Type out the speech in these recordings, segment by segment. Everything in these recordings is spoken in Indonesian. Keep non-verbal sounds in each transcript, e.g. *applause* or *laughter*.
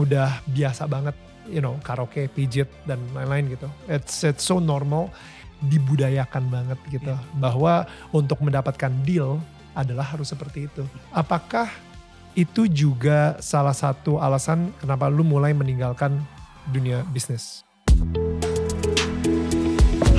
udah biasa banget you know karaoke pijit dan lain-lain gitu it's it's so normal dibudayakan banget gitu yeah. bahwa untuk mendapatkan deal adalah harus seperti itu apakah itu juga salah satu alasan kenapa lu mulai meninggalkan dunia bisnis thank you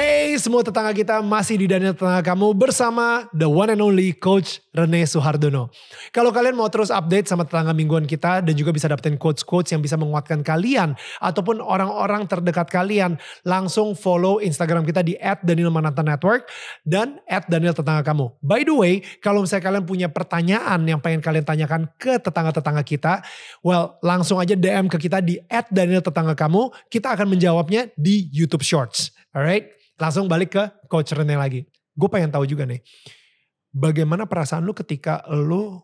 Hey semua tetangga kita masih di Daniel Tetangga Kamu bersama the one and only Coach Rene Suhardono. Kalau kalian mau terus update sama tetangga mingguan kita dan juga bisa dapetin quotes-quotes yang bisa menguatkan kalian ataupun orang-orang terdekat kalian langsung follow Instagram kita di at Daniel Mananta Network dan at Daniel Tetangga Kamu. By the way, kalau misalnya kalian punya pertanyaan yang pengen kalian tanyakan ke tetangga-tetangga kita, well langsung aja DM ke kita di at Daniel Tetangga Kamu. Kita akan menjawabnya di YouTube Shorts. Alright, Langsung balik ke Coach Rene lagi. Gue pengen tahu juga nih, bagaimana perasaan lu ketika lu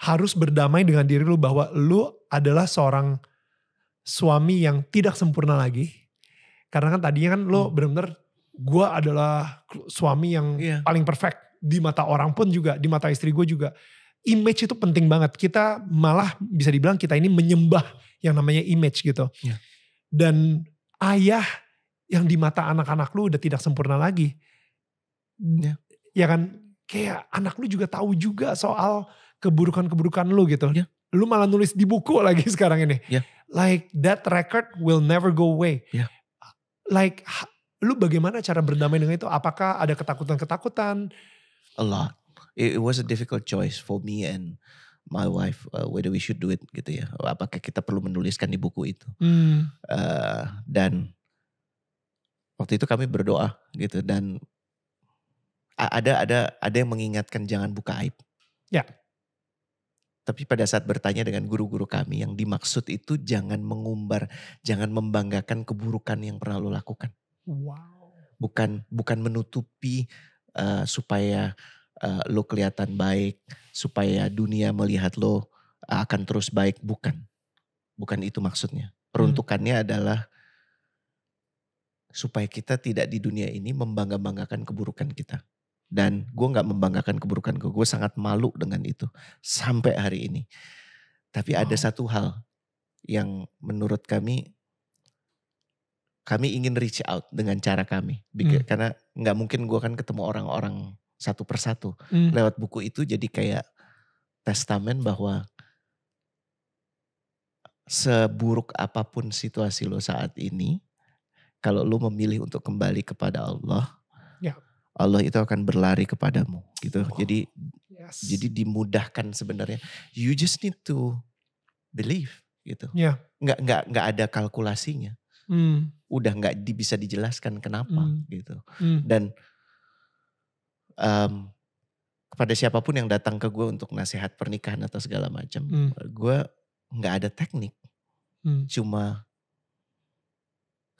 harus berdamai dengan diri lu bahwa lu adalah seorang suami yang tidak sempurna lagi. Karena kan tadinya kan lu hmm. bener-bener gue adalah suami yang yeah. paling perfect di mata orang pun juga, di mata istri gue juga. Image itu penting banget. Kita malah bisa dibilang kita ini menyembah yang namanya image gitu. Yeah. Dan ayah yang di mata anak-anak lu udah tidak sempurna lagi. Ya, ya kan? Kayak anak lu juga tahu juga soal keburukan-keburukan lu gitu. Ya. Lu malah nulis di buku *laughs* lagi sekarang ini. Ya. Like that record will never go away. Ya. Like lu bagaimana cara berdamai dengan itu? Apakah ada ketakutan-ketakutan? A lot. It, was a difficult choice for me and my wife uh, whether we should do it gitu ya apakah kita perlu menuliskan di buku itu hmm. uh, dan waktu itu kami berdoa gitu dan ada ada ada yang mengingatkan jangan buka aib. Ya. Tapi pada saat bertanya dengan guru-guru kami yang dimaksud itu jangan mengumbar, jangan membanggakan keburukan yang pernah lo lakukan. Wow. Bukan bukan menutupi uh, supaya uh, lo kelihatan baik, supaya dunia melihat lo e, akan terus baik, bukan. Bukan itu maksudnya. Hmm. Peruntukannya hmm. adalah supaya kita tidak di dunia ini membangga-banggakan keburukan kita. Dan gue gak membanggakan keburukan gue, gue sangat malu dengan itu sampai hari ini. Tapi wow. ada satu hal yang menurut kami kami ingin reach out dengan cara kami hmm. karena gak mungkin gue kan ketemu orang-orang satu persatu hmm. lewat buku itu jadi kayak testamen bahwa seburuk apapun situasi lo saat ini kalau lu memilih untuk kembali kepada Allah, ya. Allah itu akan berlari kepadamu gitu. Oh. Jadi yes. jadi dimudahkan sebenarnya. You just need to believe gitu. Ya. Nggak nggak nggak ada kalkulasinya. Hmm. Udah nggak di, bisa dijelaskan kenapa hmm. gitu. Hmm. Dan um, kepada siapapun yang datang ke gue untuk nasihat pernikahan atau segala macam, hmm. gue nggak ada teknik. Hmm. Cuma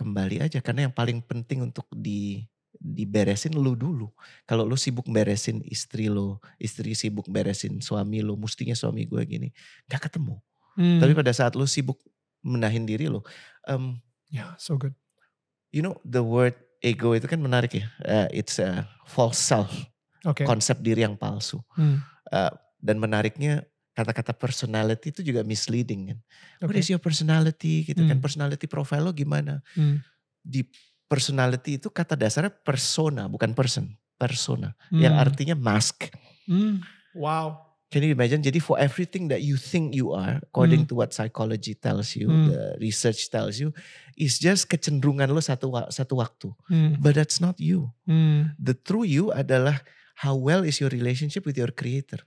kembali aja karena yang paling penting untuk di diberesin lu dulu. Kalau lu sibuk beresin istri lu, istri sibuk beresin suami lu, mestinya suami gue gini, gak ketemu. Hmm. Tapi pada saat lu sibuk menahin diri lu, um, ya yeah, so good. You know the word ego itu kan menarik ya. Uh, it's a false self, okay. konsep diri yang palsu. Hmm. Uh, dan menariknya kata-kata personality itu juga misleading kan. Okay. What is your personality gitu kan. hmm. kan. Personality profile lo gimana. Hmm. Di personality itu kata dasarnya persona bukan person. Persona. Hmm. Yang artinya mask. Hmm. Wow. Can you imagine? Jadi for everything that you think you are, according hmm. to what psychology tells you, hmm. the research tells you, is just kecenderungan lo satu satu waktu. Hmm. But that's not you. Hmm. The true you adalah how well is your relationship with your creator.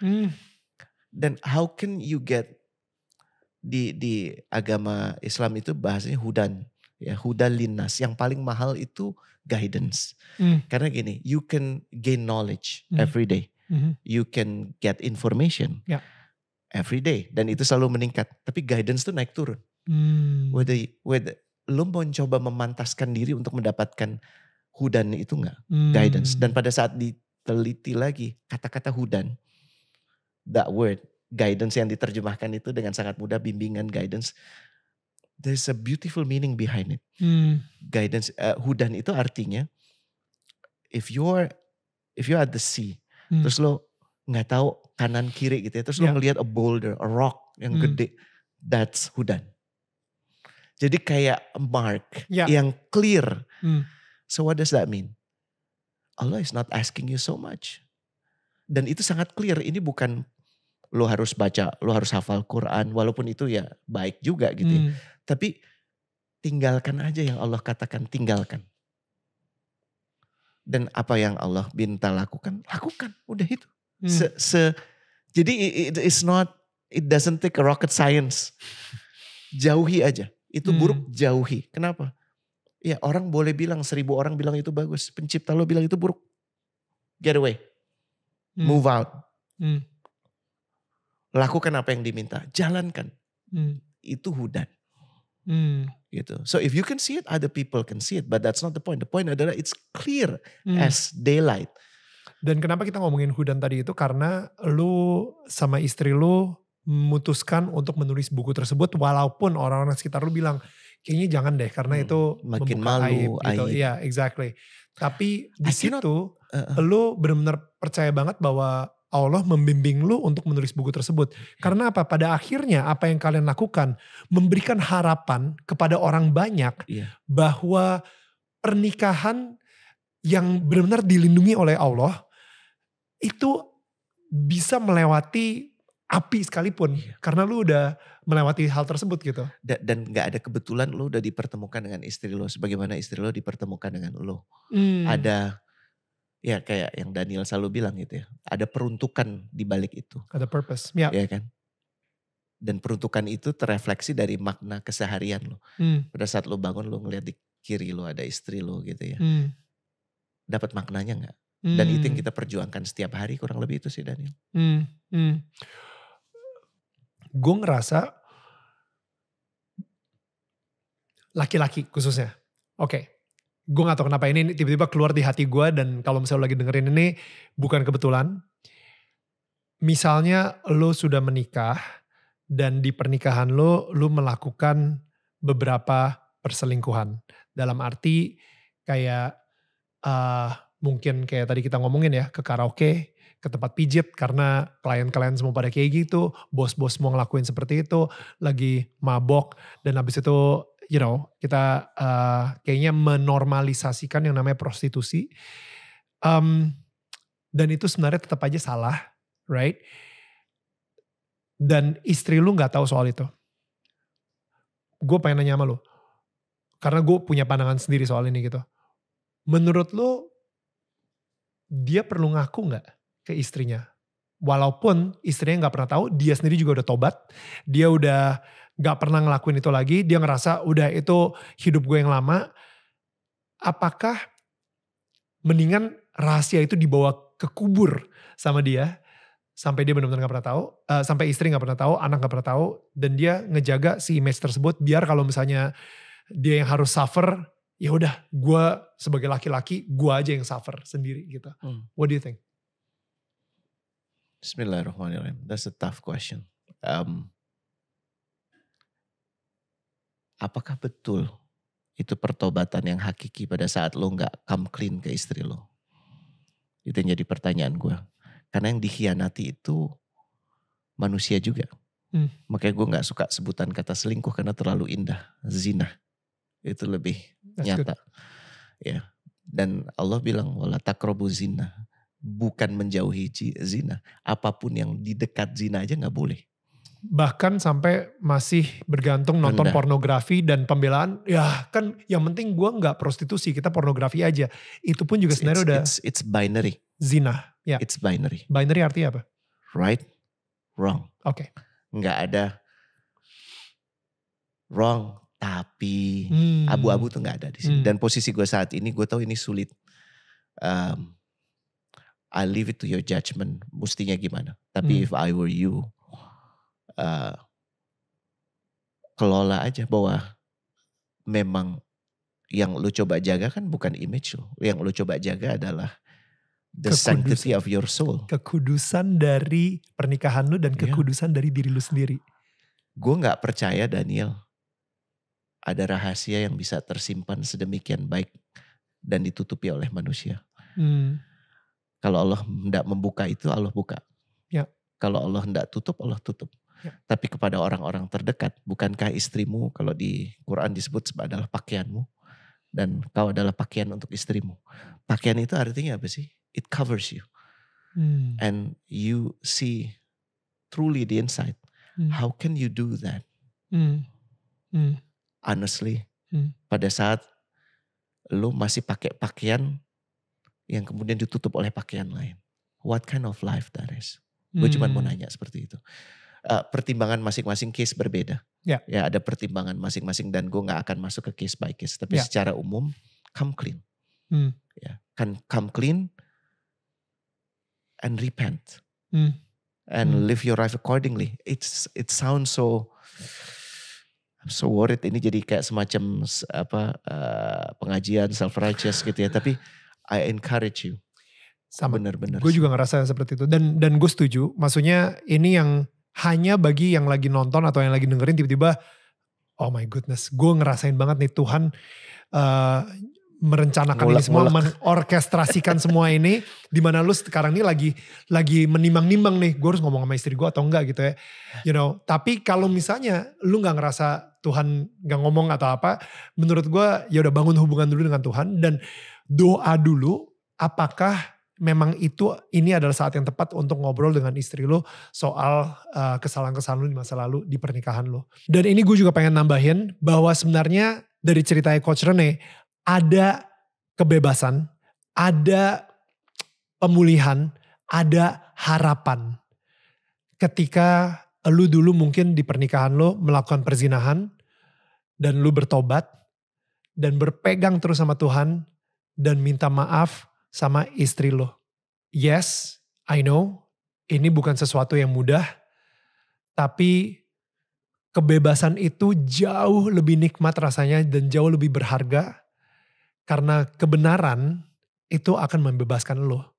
Hmm dan how can you get di di agama Islam itu bahasanya hudan ya hudan linas yang paling mahal itu guidance. Mm. Karena gini, you can gain knowledge mm. every day. Mm -hmm. You can get information yeah. every day dan itu selalu meningkat. Tapi guidance tuh naik turun. Mm. Whether whether lu mau coba memantaskan diri untuk mendapatkan hudan itu enggak mm. guidance dan pada saat diteliti lagi kata-kata hudan that word guidance yang diterjemahkan itu dengan sangat mudah bimbingan guidance there's a beautiful meaning behind it hmm. guidance uh, hudan itu artinya if you're if you're at the sea hmm. terus lo nggak tahu kanan kiri gitu ya terus yeah. lo ya. ngelihat a boulder a rock yang hmm. gede that's hudan jadi kayak mark yeah. yang clear hmm. so what does that mean Allah is not asking you so much dan itu sangat clear ini bukan lo harus baca, lo harus hafal Quran walaupun itu ya baik juga gitu. Ya. Hmm. Ya. Tapi tinggalkan aja yang Allah katakan tinggalkan. Dan apa yang Allah minta lakukan, lakukan. Udah itu. Hmm. Se, se jadi it, it's not it doesn't take a rocket science. Jauhi aja. Itu hmm. buruk jauhi. Kenapa? Ya orang boleh bilang seribu orang bilang itu bagus. Pencipta lo bilang itu buruk. Get away hmm. move out, hmm. lakukan apa yang diminta, jalankan. Hmm. Itu hudan. Hmm. Gitu. So if you can see it, other people can see it, but that's not the point. The point adalah it's clear hmm. as daylight. Dan kenapa kita ngomongin hudan tadi itu karena lu sama istri lu memutuskan untuk menulis buku tersebut walaupun orang-orang sekitar lu bilang kayaknya jangan deh karena hmm, itu makin malu aib, gitu. Iya, exactly. Tapi di situ lo uh, uh. lu benar-benar percaya banget bahwa Allah membimbing lu untuk menulis buku tersebut. Hmm. Karena apa? Pada akhirnya apa yang kalian lakukan memberikan harapan kepada orang banyak yeah. bahwa pernikahan yang benar-benar dilindungi oleh Allah itu bisa melewati api sekalipun iya. karena lu udah melewati hal tersebut gitu da, dan nggak ada kebetulan lu udah dipertemukan dengan istri lu sebagaimana istri lu dipertemukan dengan lu hmm. ada ya kayak yang Daniel selalu bilang gitu ya ada peruntukan di balik itu ada purpose ya yeah. kan dan peruntukan itu terefleksi dari makna keseharian lo hmm. pada saat lo bangun lo ngeliat di kiri lo ada istri lo gitu ya hmm. dapat maknanya nggak dan itu yang hmm. kita perjuangkan setiap hari kurang lebih itu sih Daniel hmm. Hmm gue ngerasa laki-laki khususnya. Oke, okay. gue gak tau kenapa ini tiba-tiba keluar di hati gue dan kalau misalnya lo lagi dengerin ini bukan kebetulan. Misalnya lo sudah menikah dan di pernikahan lo, lo melakukan beberapa perselingkuhan. Dalam arti kayak uh, mungkin kayak tadi kita ngomongin ya ke karaoke, ke tempat pijit karena klien klien semua pada kayak gitu, bos-bos mau ngelakuin seperti itu, lagi mabok dan habis itu you know kita uh, kayaknya menormalisasikan yang namanya prostitusi. Um, dan itu sebenarnya tetap aja salah, right? Dan istri lu nggak tahu soal itu. Gue pengen nanya sama lu, karena gue punya pandangan sendiri soal ini gitu. Menurut lu, dia perlu ngaku nggak? ke istrinya. Walaupun istrinya nggak pernah tahu, dia sendiri juga udah tobat. Dia udah nggak pernah ngelakuin itu lagi. Dia ngerasa udah itu hidup gue yang lama. Apakah mendingan rahasia itu dibawa ke kubur sama dia sampai dia benar-benar nggak pernah tahu, uh, sampai istri nggak pernah tahu, anak nggak pernah tahu, dan dia ngejaga si image tersebut biar kalau misalnya dia yang harus suffer, ya udah, gue sebagai laki-laki, gue aja yang suffer sendiri gitu. Hmm. What do you think? Bismillahirrahmanirrahim. That's a tough question. Um, apakah betul itu pertobatan yang hakiki pada saat lo nggak come clean ke istri lo? Itu yang jadi pertanyaan gue. Karena yang dikhianati itu manusia juga. Hmm. Makanya gue nggak suka sebutan kata selingkuh karena terlalu indah. Zina. Itu lebih That's nyata. Good. Ya. Dan Allah bilang, wala takrobu zina bukan menjauhi zina. Apapun yang di dekat zina aja nggak boleh. Bahkan sampai masih bergantung nonton pornografi dan pembelaan, ya kan yang penting gue nggak prostitusi, kita pornografi aja. Itu pun juga sebenarnya udah... It's, it's binary. Zina. Ya. Yeah. It's binary. Binary artinya apa? Right, wrong. Oke. Okay. Nggak ada wrong, tapi hmm. abu-abu hmm. tuh nggak ada di sini. Hmm. Dan posisi gue saat ini, gue tahu ini sulit. Um, I leave it to your judgment mestinya gimana. Tapi hmm. if I were you, uh, kelola aja bahwa memang yang lu coba jaga kan bukan image lu. Yang lu coba jaga adalah the kekudusan, sanctity of your soul. Kekudusan dari pernikahan lu dan iya. kekudusan yeah. dari diri lu sendiri. Gue gak percaya Daniel ada rahasia yang bisa tersimpan sedemikian baik dan ditutupi oleh manusia. Hmm. Kalau Allah tidak membuka itu, Allah buka. Ya. Kalau Allah tidak tutup, Allah tutup. Ya. Tapi kepada orang-orang terdekat, bukankah istrimu kalau di Quran disebut adalah pakaianmu dan kau adalah pakaian untuk istrimu. Pakaian itu artinya apa sih? It covers you. Hmm. And you see truly the inside. Hmm. How can you do that? Hmm. Hmm. Honestly, hmm. pada saat lu masih pakai pakaian yang kemudian ditutup oleh pakaian lain. What kind of life that is? Gue hmm. cuma mau nanya seperti itu. Uh, pertimbangan masing-masing case berbeda. Yeah. Ya ada pertimbangan masing-masing dan gue gak akan masuk ke case by case. Tapi yeah. secara umum come clean. Hmm. Ya kan come clean and repent hmm. and hmm. live your life accordingly. It's it sounds so I'm so worried ini jadi kayak semacam apa uh, pengajian self righteous gitu ya. Tapi I encourage you. Sama. Bener-bener. Gue juga ngerasa seperti itu. Dan dan gue setuju. Maksudnya ini yang hanya bagi yang lagi nonton atau yang lagi dengerin tiba-tiba oh my goodness gue ngerasain banget nih Tuhan uh, merencanakan mulak, ini semua mulak. mengorkestrasikan *laughs* semua ini dimana lu sekarang ini lagi lagi menimbang-nimbang nih gue harus ngomong sama istri gue atau enggak gitu ya you know tapi kalau misalnya lu nggak ngerasa Tuhan nggak ngomong atau apa menurut gue ya udah bangun hubungan dulu dengan Tuhan dan doa dulu apakah memang itu ini adalah saat yang tepat untuk ngobrol dengan istri lo soal kesalahan kesalahan-kesalahan lo di masa lalu di pernikahan lo. Dan ini gue juga pengen nambahin bahwa sebenarnya dari ceritanya Coach Rene ada kebebasan, ada pemulihan, ada harapan. Ketika lu dulu mungkin di pernikahan lo melakukan perzinahan dan lu bertobat dan berpegang terus sama Tuhan dan minta maaf sama istri lo. Yes, I know, ini bukan sesuatu yang mudah, tapi kebebasan itu jauh lebih nikmat rasanya dan jauh lebih berharga karena kebenaran itu akan membebaskan lo.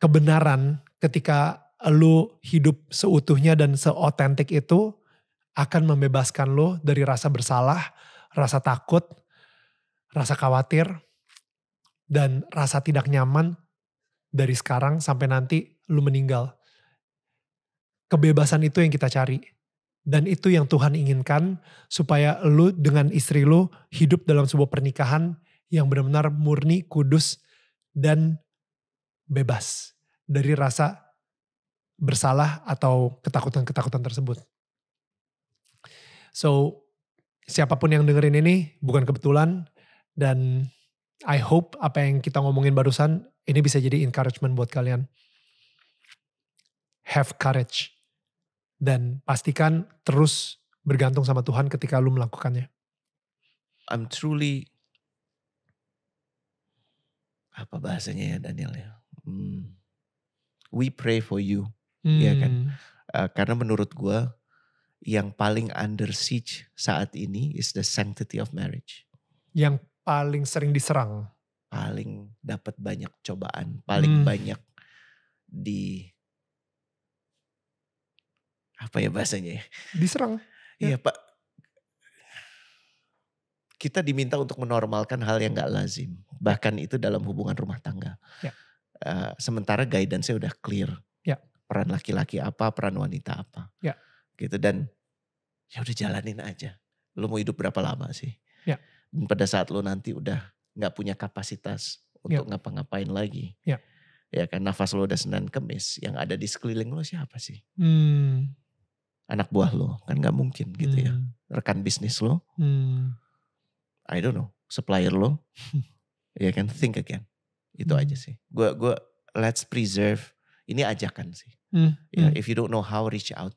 Kebenaran ketika lo hidup seutuhnya dan seotentik itu akan membebaskan lo dari rasa bersalah, rasa takut, rasa khawatir, dan rasa tidak nyaman dari sekarang sampai nanti lu meninggal. Kebebasan itu yang kita cari. Dan itu yang Tuhan inginkan supaya lu dengan istri lu hidup dalam sebuah pernikahan yang benar-benar murni, kudus, dan bebas dari rasa bersalah atau ketakutan-ketakutan tersebut. So, siapapun yang dengerin ini bukan kebetulan dan I hope apa yang kita ngomongin barusan ini bisa jadi encouragement buat kalian. Have courage. Dan pastikan terus bergantung sama Tuhan ketika lu melakukannya. I'm truly apa bahasanya ya Daniel ya. Hmm. We pray for you, iya kan? hmm. ya kan? Uh, karena menurut gue yang paling under siege saat ini is the sanctity of marriage. Yang paling sering diserang? Paling dapat banyak cobaan, paling hmm. banyak di apa ya bahasanya ya? Diserang. Ya. Iya, Pak. Kita diminta untuk menormalkan hal yang gak lazim. Bahkan itu dalam hubungan rumah tangga. Ya. Uh, sementara guidance-nya udah clear. Ya. Peran laki-laki apa, peran wanita apa. Ya. Gitu dan ya udah jalanin aja. Lo mau hidup berapa lama sih? Ya. Dan pada saat lo nanti udah nggak punya kapasitas ya. untuk yeah. ngapa-ngapain lagi. Yeah. Ya kan nafas lo udah senan kemis, yang ada di sekeliling lo siapa sih? Hmm. Anak buah lo kan nggak mungkin gitu ya. hmm. ya. Rekan bisnis lo, hmm. I don't know, supplier lo, *laughs* ya kan think again. Itu hmm. aja sih. Gue gue let's preserve. Ini ajakan sih. Hmm. Ya, hmm. if you don't know how reach out,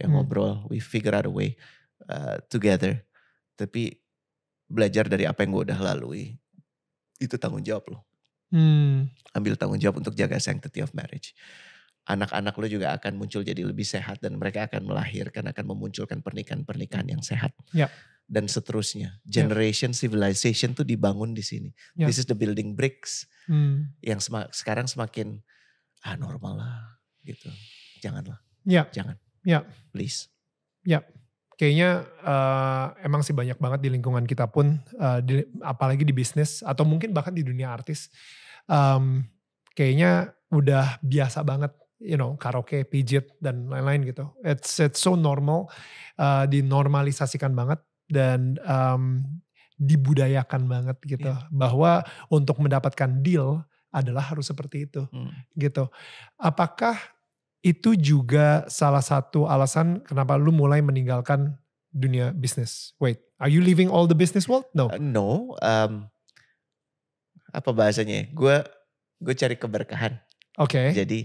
ya hmm. ngobrol, we figure out a way uh, together. Tapi belajar dari apa yang gue udah lalui itu tanggung jawab lo hmm. ambil tanggung jawab untuk jaga sanctity of marriage anak-anak lo juga akan muncul jadi lebih sehat dan mereka akan melahirkan akan memunculkan pernikahan-pernikahan yang sehat yep. Ya. dan seterusnya ya. generation yep. civilization tuh dibangun di sini yep. Ya. this is the building bricks hmm. yang sem sekarang semakin ah normal lah gitu janganlah yep. jangan yep. please yep kayaknya uh, emang sih banyak banget di lingkungan kita pun, uh, di, apalagi di bisnis atau mungkin bahkan di dunia artis, um, kayaknya udah biasa banget, you know, karaoke, pijit dan lain-lain gitu. It's it's so normal, uh, dinormalisasikan banget dan um, dibudayakan banget gitu, yeah. bahwa untuk mendapatkan deal adalah harus seperti itu hmm. gitu. Apakah itu juga salah satu alasan kenapa lu mulai meninggalkan dunia bisnis. Wait, are you leaving all the business world? No. Uh, no. Um, apa bahasanya? Gue ya? gue cari keberkahan. Oke. Okay. Jadi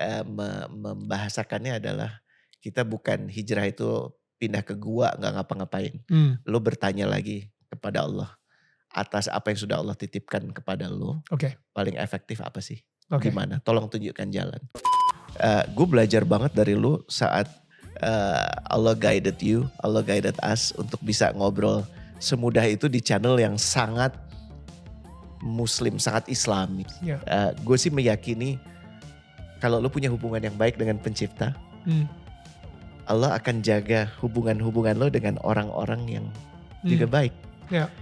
uh, membahasakannya adalah kita bukan hijrah itu pindah ke gua nggak ngapa-ngapain. Hmm. Lu bertanya lagi kepada Allah atas apa yang sudah Allah titipkan kepada lu. Oke. Okay. Paling efektif apa sih? Okay. Gimana? Tolong tunjukkan jalan uh, eh, gue belajar banget dari lu saat uh, Allah guided you, Allah guided us untuk bisa ngobrol semudah itu di channel yang sangat Muslim, sangat Islami. Yeah. Iya. Uh, gue sih meyakini kalau lu punya hubungan yang baik dengan pencipta, hmm. Allah akan jaga hubungan-hubungan lo dengan orang-orang yang hmm. juga baik. Yeah.